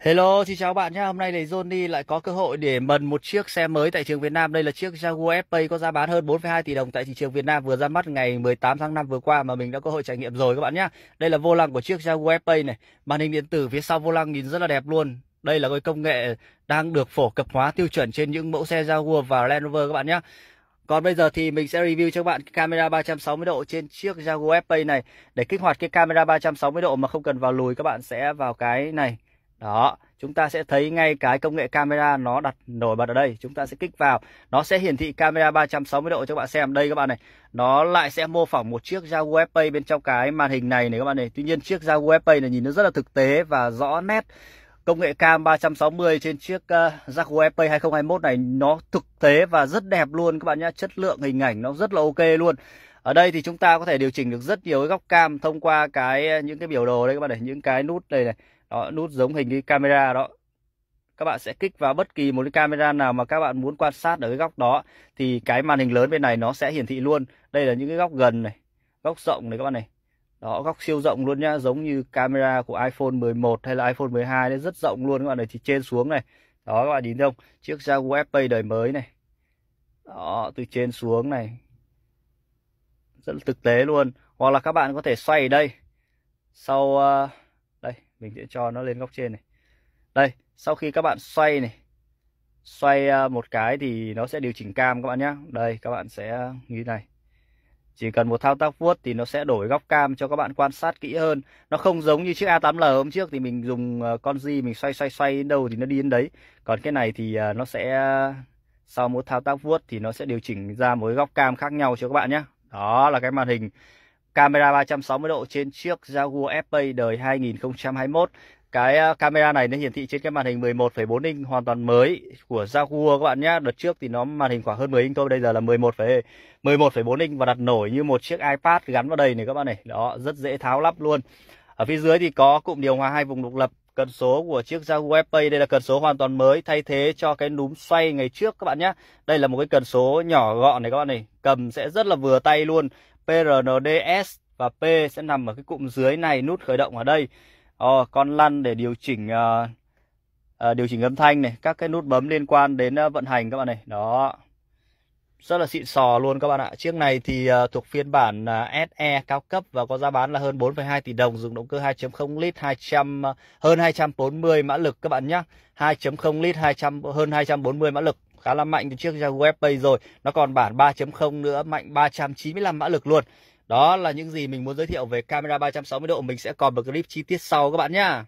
Hello, xin chào bạn nhé. Hôm nay thì Johnny lại có cơ hội để mần một chiếc xe mới tại trường Việt Nam. Đây là chiếc Jaguar FPay có giá bán hơn 4,2 tỷ đồng tại thị trường Việt Nam vừa ra mắt ngày 18 tháng 5 vừa qua mà mình đã có cơ hội trải nghiệm rồi các bạn nhé. Đây là vô lăng của chiếc Jaguar FPay này. Màn hình điện tử phía sau vô lăng nhìn rất là đẹp luôn. Đây là cái công nghệ đang được phổ cập hóa tiêu chuẩn trên những mẫu xe Jaguar và Land Rover các bạn nhé. Còn bây giờ thì mình sẽ review cho các bạn camera 360 độ trên chiếc Jaguar FPay này. Để kích hoạt cái camera 360 độ mà không cần vào lùi các bạn sẽ vào cái này đó, chúng ta sẽ thấy ngay cái công nghệ camera nó đặt nổi bật ở đây. Chúng ta sẽ kích vào, nó sẽ hiển thị camera 360 độ cho các bạn xem. Đây các bạn này, nó lại sẽ mô phỏng một chiếc Jaguar F-Pace bên trong cái màn hình này này các bạn này. Tuy nhiên chiếc Jaguar F-Pace này nhìn nó rất là thực tế và rõ nét. Công nghệ cam 360 trên chiếc uh, Jaguar F-Pace 2021 này nó thực tế và rất đẹp luôn các bạn nhé Chất lượng hình ảnh nó rất là ok luôn. Ở đây thì chúng ta có thể điều chỉnh được rất nhiều góc cam thông qua cái ờ, những cái biểu đồ đây các bạn này, những cái nút đây này đó nút giống hình cái camera đó các bạn sẽ kích vào bất kỳ một cái camera nào mà các bạn muốn quan sát ở cái góc đó thì cái màn hình lớn bên này nó sẽ hiển thị luôn đây là những cái góc gần này góc rộng này các bạn này đó góc siêu rộng luôn nhá giống như camera của iPhone 11 hay là iPhone 12 đấy rất rộng luôn các bạn này thì trên xuống này đó các bạn nhìn thấy không chiếc Jaguar f đời mới này đó từ trên xuống này rất thực tế luôn hoặc là các bạn có thể xoay ở đây sau uh, mình sẽ cho nó lên góc trên này đây sau khi các bạn xoay này xoay à, một cái thì nó sẽ điều chỉnh cam các bạn nhé đây các bạn sẽ như này chỉ cần một thao tác vuốt thì nó sẽ đổi góc cam cho các bạn quan sát kỹ hơn nó không giống như chiếc A8L hôm trước thì mình dùng à, con di mình xoay xoay xoay đến đâu thì nó đi đến đấy còn cái này thì à, nó sẽ sau một thao tác vuốt thì nó sẽ điều chỉnh ra mỗi góc cam khác nhau cho các bạn nhé đó là cái màn hình camera 360 độ trên chiếc Jaguar FA đời 2021. Cái ờ, camera này nó hiển thị trên cái màn hình 11,4 inch hoàn toàn mới của Jaguar các bạn nhé. Đợt trước thì nó màn hình khoảng hơn 10 inch thôi, bây giờ là 11, 11,4 inch và đặt nổi như một chiếc iPad gắn vào đây này các bạn này. Đó, rất dễ tháo lắp luôn. Ở phía dưới thì có cụm điều hòa hai vùng độc lập cần số của chiếc Jaguar FA đây là cần số hoàn toàn mới thay thế cho cái núm xoay ngày trước các bạn nhé. Đây là một cái cần số nhỏ gọn này các bạn này, cầm sẽ rất là vừa tay luôn. PRNDS và P sẽ nằm ở cái cụm dưới này nút khởi động ở đây ờ, con lăn để điều chỉnh uh, uh, điều chỉnh âm thanh này các cái nút bấm liên quan đến uh, vận hành các bạn này đó rất là xịn sò luôn các bạn ạ chiếc này thì uh, thuộc phiên bản uh, SE cao cấp và có giá bán là hơn 4,2 tỷ đồng dùng động cơ 2.0 lít 200 uh, hơn 240 mã lực các bạn nhé 2.0 lít 200 hơn 240 mã lực khá là mạnh từ chiếc Jaguar f rồi. Nó còn bản 3.0 nữa, mạnh 395 mã lực luôn. Đó là những gì mình muốn giới thiệu về camera 360 độ. Mình sẽ còn một clip chi tiết sau các bạn nhá.